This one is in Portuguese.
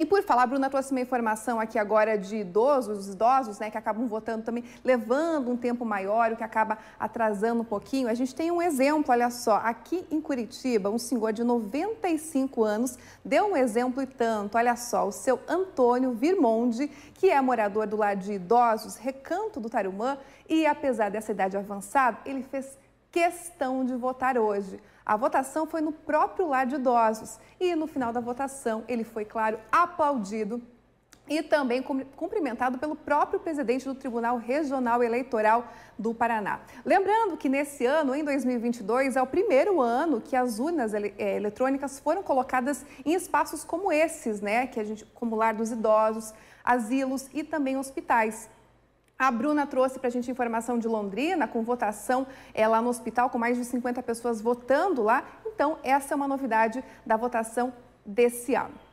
E por falar, Bruna trouxe uma informação aqui agora de idosos, os idosos, né, que acabam votando também, levando um tempo maior, o que acaba atrasando um pouquinho. A gente tem um exemplo, olha só, aqui em Curitiba, um senhor de 95 anos deu um exemplo e tanto, olha só, o seu Antônio Virmonde, que é morador do lar de idosos, Recanto do Tarumã, e apesar dessa idade avançada, ele fez questão de votar hoje. A votação foi no próprio lar de idosos e no final da votação ele foi, claro, aplaudido e também cumprimentado pelo próprio presidente do Tribunal Regional Eleitoral do Paraná. Lembrando que nesse ano, em 2022, é o primeiro ano que as urnas eh, eletrônicas foram colocadas em espaços como esses, né, que a gente como lar dos idosos, asilos e também hospitais. A Bruna trouxe para a gente informação de Londrina, com votação é, lá no hospital, com mais de 50 pessoas votando lá. Então, essa é uma novidade da votação desse ano.